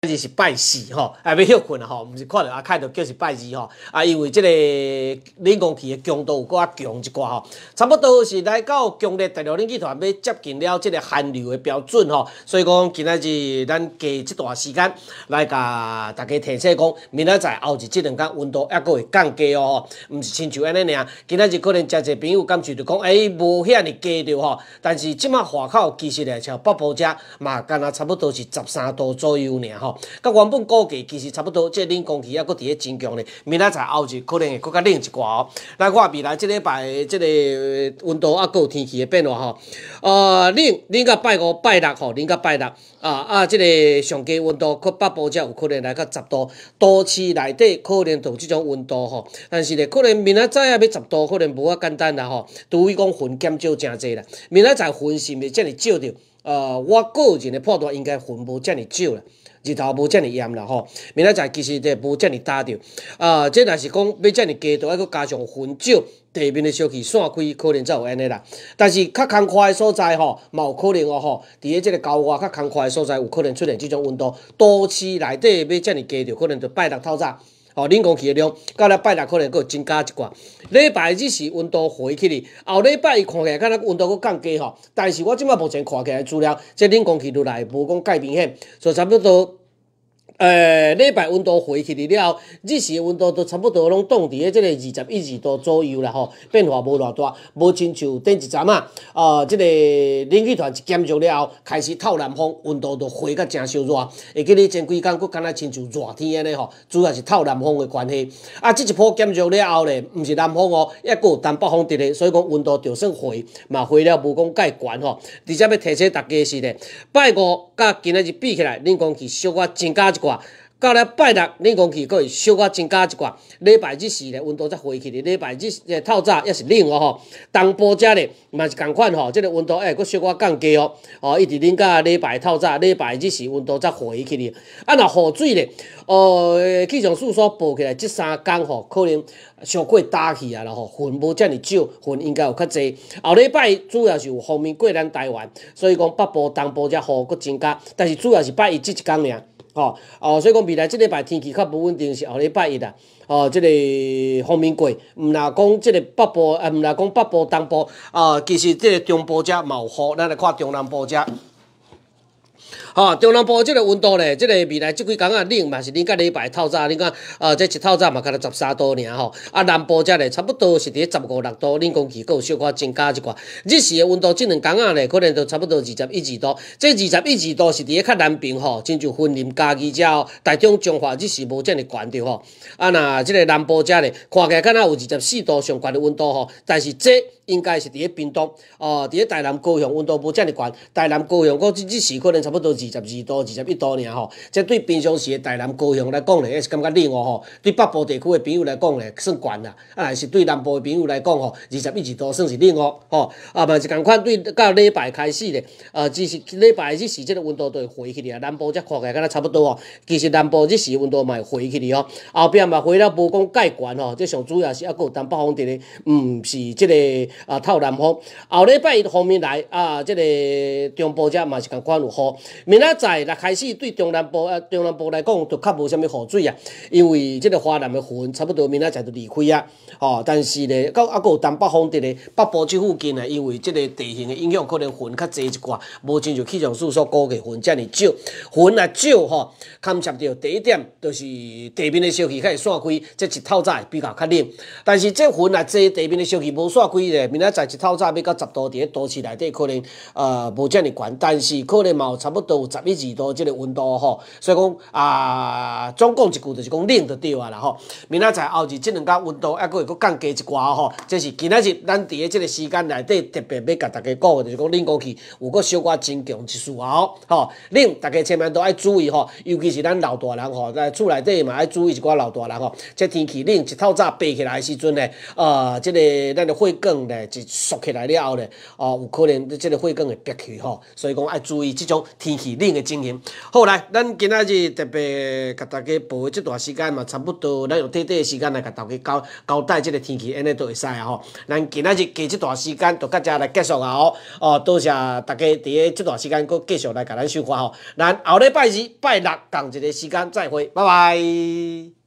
今日是拜四吼，啊，要休困啊吼，毋是看着阿凯都叫是拜二吼，啊因为即个冷空气的强度有搁较强一寡吼，差不多是来到强烈大陆冷气团要接近了即个寒流的标准吼，所以讲今仔日咱加即段时间来甲大家提醒讲，明仔载后日即两天温度还阁会降低哦，毋是亲像安尼尔，今仔日可能真侪朋友感受着讲，哎，无遐尼低着吼，但是即马外口其实咧像北部遮嘛，干阿差不多是十三度左右尔吼。甲原本估计其实差不多，即冷空气还搁伫咧增强咧。明仔载后日可能会搁较冷一寡哦。来，我未来即礼拜即个温度啊，搁有天气的变化吼。呃，冷，冷到拜五、拜六吼，冷到拜六啊啊，即个上低温度搁北部则有可能来较十度，都市内底可能同即种温度吼。但是咧，可能明仔载啊要十度，可能无遐简单啦吼。除非讲云减少诚侪啦，明仔载云是毋是则会少着？呃，我个人的判断应该云无遮哩少啦，日头无遮哩艳啦吼，明仔载其实就无遮哩大着，啊，这若是讲要遮哩加度还佫加上云少，地面的烧气散开，可能才有安尼啦。但是较空阔的所在吼，有可能哦吼，伫咧这个高外较空阔的所在，有可能出现这种温度，多市内底要遮哩加着，可能就拜六透早。哦，冷空气的量，到礼拜六可能佫增加一寡。礼拜日是温度回起哩，后礼拜看起来敢若温度佫降低吼。但是我即摆目前看起来资料，即冷空气入来无讲介明显，所以差不多。诶，礼拜温度回去了后，日时温度都差不多拢冻伫咧即个二十一二度左右啦吼，变化无偌大，无亲像顶一阵啊，啊，即个冷气团一减弱了后，开始透南风，温度都回较正烧热，会记咧前几工佫敢若亲像热天安尼吼，主要是透南风的关系。啊，即一波减弱了后咧，毋是南风哦，抑佫有东北风伫咧，所以讲温度就算回，嘛回了无讲介悬吼。而且要提醒大家是咧，拜五甲今仔日比起来，恁讲是小可增加一到了拜六，冷空气佫会小可增加一寡。礼拜日时咧，温度才回起哩。礼拜日诶，透早也是冷哦吼。东部遮咧嘛是共款吼，即个温度诶，佫小可降低哦。哦，伊伫恁甲礼拜透早、礼拜日时温度才回起哩。啊，若雨水咧，哦，气象所所报起来，即三天吼，可能上过大气啊，然后云无遮尔少，云应该有较侪。后礼拜主要是有方面过咱台湾，所以讲北部、东部遮雨佫增加，但是主要是拜一即一工尔。哦，哦，所以讲未来即礼拜天气较不稳定，是后礼拜一啦。哦，这个方面过，毋若讲即个北部，呃，毋啦讲北部、东部，啊，其实即个中部遮嘛有雨，咱来看中南部遮。哦，中南部即个温度咧，即个未来即几工啊冷嘛，是恁甲礼拜透早恁看，呃，即一透早嘛，可能十三度尔吼。啊，南部遮咧差不多是伫十五六度，恁讲起有小可增加一寡。日时诶温度，即两工啊咧，可能都差不多二十一二度。即二十一二度是伫咧较南边吼，亲像森林、家具遮，大台中华日时无遮尔悬着吼。啊，若即个南部遮咧，看起来敢若有二十四度上悬的温度吼，但是即。应该是伫咧冰冻，哦，伫咧台南高雄温度无遮尔悬，台南高雄嗰即日时可能差不多二。十二度、二十一度尔吼，即对平常市诶台南高雄来讲咧，也是感觉冷哦吼。对北部地区诶朋友来讲咧，算悬啦。啊，也是对南部诶朋友来讲吼，二十一二度算是冷哦吼。啊，嘛是共款，对到礼拜开始咧，呃，只是礼拜日时即个温度就会回去咧。南部则看起来敢若差不多哦。其实南部日时温度嘛会回去哩哦。后壁嘛回了，无讲介悬哦。即上主要是还佫有东北风伫咧，毋是即个啊透南风。后礼拜方面来啊，即个中部则嘛是共款有雨。明仔载来开始，对中南部啊，中南部来讲，就较无啥物雨水啊，因为即个华南的云差不多明仔载就离开啊。哦，但是咧，到啊个东北方的咧北部即附近啊，因为即个地形的影响，可能云较济一寡，无像气象所估计云遮尔少，云也少吼，牵涉到第一点，就是地面的热气较会散开，即一套在比较较冷。但是这云也济，地面的热气无散开咧。明仔载一套早要到十多度，伫咧都市内底可能呃无遮尔悬，但是可能嘛有差不多。有十一二度，即个温度吼，所以讲啊，总共一句就是讲冷就对啊啦吼。明仔载后日即两天温度还佫会佫降低一寡吼，这是今仔日咱伫诶即个时间内底特别要甲大家讲诶，就是讲冷空气有佫小寡增强一寡吼，吼冷大家千万都爱注意吼，尤其是咱老大人吼，在厝内底嘛爱注意一寡老大人吼。即天气冷，一透早爬起来时阵呢，呃，即个咱的血管呢就缩起来了后呢，哦，有可能即个血管会闭起吼，所以讲爱注意即种天气。恁的经营。好来，咱今仔日特别甲大家报的这段时间嘛，差不多，咱用短短的时间来甲大家交交代这个天气，安尼都会使啊吼。咱今仔日今这段时间就甲这来结束啊哦。哦，多谢大家在这段时间，搁继续来甲咱收看吼。咱后礼拜二、拜六同一个时间再会，拜拜。